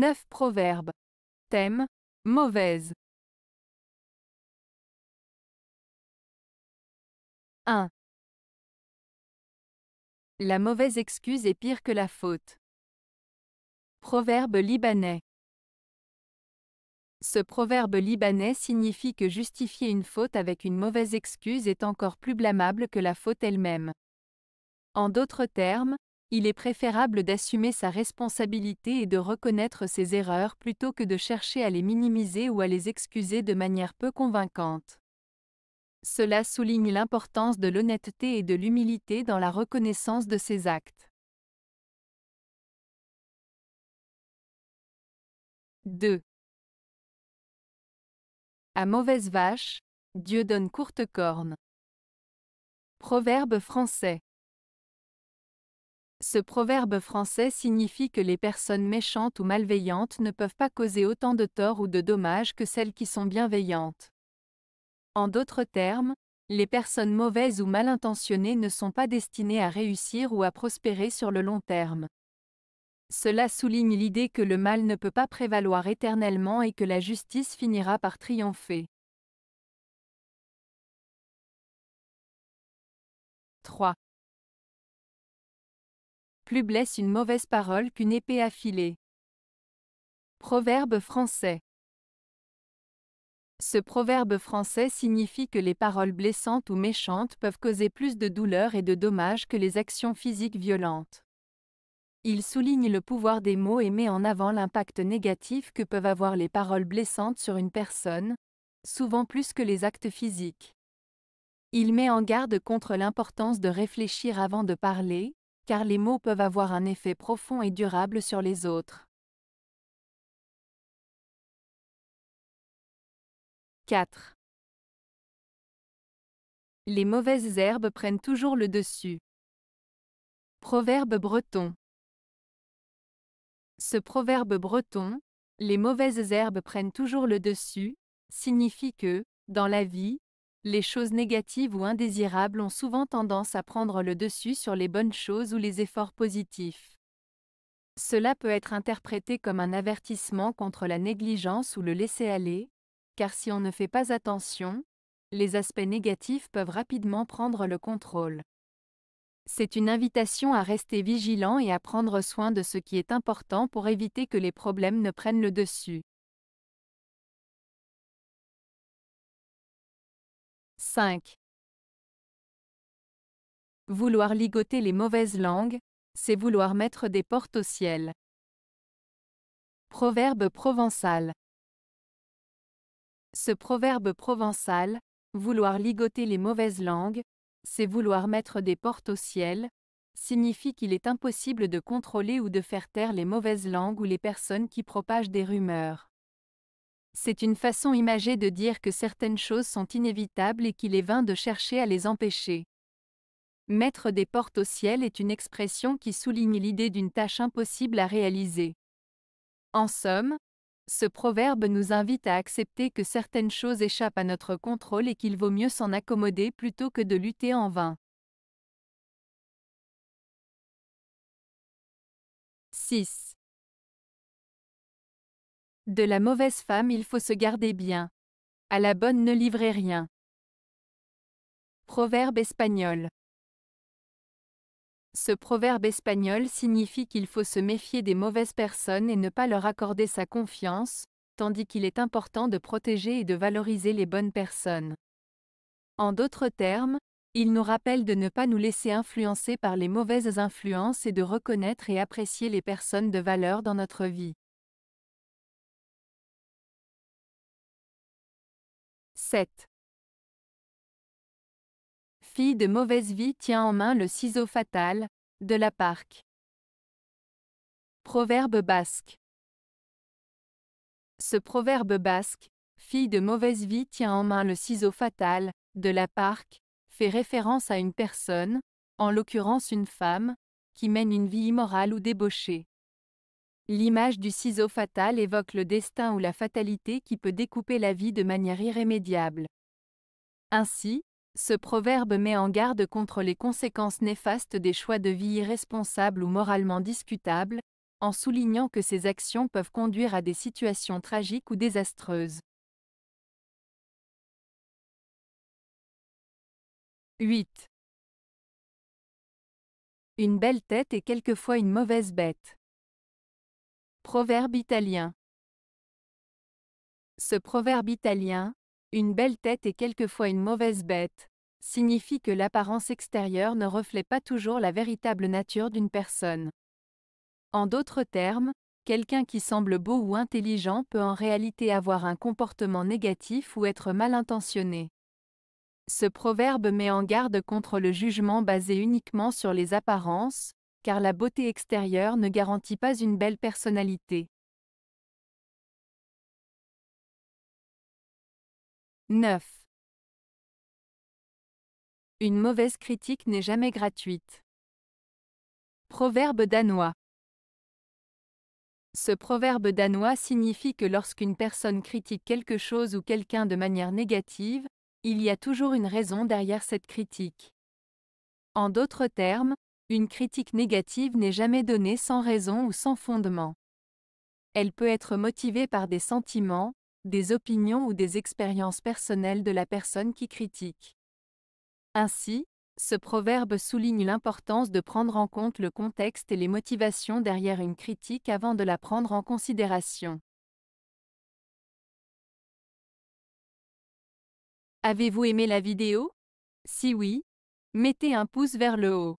9 proverbes. Thème Mauvaise. 1. La mauvaise excuse est pire que la faute. Proverbe libanais. Ce proverbe libanais signifie que justifier une faute avec une mauvaise excuse est encore plus blâmable que la faute elle-même. En d'autres termes, il est préférable d'assumer sa responsabilité et de reconnaître ses erreurs plutôt que de chercher à les minimiser ou à les excuser de manière peu convaincante. Cela souligne l'importance de l'honnêteté et de l'humilité dans la reconnaissance de ses actes. 2. À mauvaise vache, Dieu donne courte corne. Proverbe français. Ce proverbe français signifie que les personnes méchantes ou malveillantes ne peuvent pas causer autant de torts ou de dommages que celles qui sont bienveillantes. En d'autres termes, les personnes mauvaises ou mal intentionnées ne sont pas destinées à réussir ou à prospérer sur le long terme. Cela souligne l'idée que le mal ne peut pas prévaloir éternellement et que la justice finira par triompher. 3. Plus blesse une mauvaise parole qu'une épée affilée. Proverbe français. Ce proverbe français signifie que les paroles blessantes ou méchantes peuvent causer plus de douleur et de dommages que les actions physiques violentes. Il souligne le pouvoir des mots et met en avant l'impact négatif que peuvent avoir les paroles blessantes sur une personne, souvent plus que les actes physiques. Il met en garde contre l'importance de réfléchir avant de parler, car les mots peuvent avoir un effet profond et durable sur les autres. 4. Les mauvaises herbes prennent toujours le dessus. Proverbe breton. Ce proverbe breton, les mauvaises herbes prennent toujours le dessus, signifie que, dans la vie, les choses négatives ou indésirables ont souvent tendance à prendre le dessus sur les bonnes choses ou les efforts positifs. Cela peut être interprété comme un avertissement contre la négligence ou le laisser-aller, car si on ne fait pas attention, les aspects négatifs peuvent rapidement prendre le contrôle. C'est une invitation à rester vigilant et à prendre soin de ce qui est important pour éviter que les problèmes ne prennent le dessus. 5. Vouloir ligoter les mauvaises langues, c'est vouloir mettre des portes au ciel. Proverbe provençal. Ce proverbe provençal, vouloir ligoter les mauvaises langues, c'est vouloir mettre des portes au ciel, signifie qu'il est impossible de contrôler ou de faire taire les mauvaises langues ou les personnes qui propagent des rumeurs. C'est une façon imagée de dire que certaines choses sont inévitables et qu'il est vain de chercher à les empêcher. Mettre des portes au ciel est une expression qui souligne l'idée d'une tâche impossible à réaliser. En somme, ce proverbe nous invite à accepter que certaines choses échappent à notre contrôle et qu'il vaut mieux s'en accommoder plutôt que de lutter en vain. 6. De la mauvaise femme il faut se garder bien. À la bonne ne livrez rien. Proverbe espagnol. Ce proverbe espagnol signifie qu'il faut se méfier des mauvaises personnes et ne pas leur accorder sa confiance, tandis qu'il est important de protéger et de valoriser les bonnes personnes. En d'autres termes, il nous rappelle de ne pas nous laisser influencer par les mauvaises influences et de reconnaître et apprécier les personnes de valeur dans notre vie. 7. Fille de mauvaise vie tient en main le ciseau fatal, de la parque. Proverbe basque. Ce proverbe basque, fille de mauvaise vie tient en main le ciseau fatal, de la parque, fait référence à une personne, en l'occurrence une femme, qui mène une vie immorale ou débauchée. L'image du ciseau fatal évoque le destin ou la fatalité qui peut découper la vie de manière irrémédiable. Ainsi, ce proverbe met en garde contre les conséquences néfastes des choix de vie irresponsables ou moralement discutables, en soulignant que ces actions peuvent conduire à des situations tragiques ou désastreuses. 8. Une belle tête est quelquefois une mauvaise bête. Proverbe italien. Ce proverbe italien, une belle tête et quelquefois une mauvaise bête, signifie que l'apparence extérieure ne reflète pas toujours la véritable nature d'une personne. En d'autres termes, quelqu'un qui semble beau ou intelligent peut en réalité avoir un comportement négatif ou être mal intentionné. Ce proverbe met en garde contre le jugement basé uniquement sur les apparences, car la beauté extérieure ne garantit pas une belle personnalité. 9. Une mauvaise critique n'est jamais gratuite. Proverbe danois. Ce proverbe danois signifie que lorsqu'une personne critique quelque chose ou quelqu'un de manière négative, il y a toujours une raison derrière cette critique. En d'autres termes, une critique négative n'est jamais donnée sans raison ou sans fondement. Elle peut être motivée par des sentiments, des opinions ou des expériences personnelles de la personne qui critique. Ainsi, ce proverbe souligne l'importance de prendre en compte le contexte et les motivations derrière une critique avant de la prendre en considération. Avez-vous aimé la vidéo Si oui, mettez un pouce vers le haut.